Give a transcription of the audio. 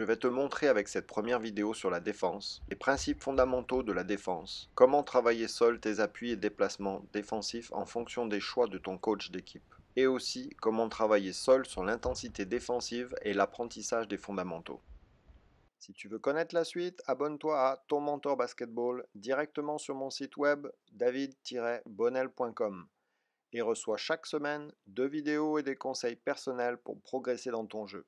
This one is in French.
Je vais te montrer avec cette première vidéo sur la défense, les principes fondamentaux de la défense, comment travailler seul tes appuis et déplacements défensifs en fonction des choix de ton coach d'équipe et aussi comment travailler seul sur l'intensité défensive et l'apprentissage des fondamentaux. Si tu veux connaître la suite, abonne-toi à Ton Mentor Basketball directement sur mon site web david-bonnel.com et reçois chaque semaine deux vidéos et des conseils personnels pour progresser dans ton jeu.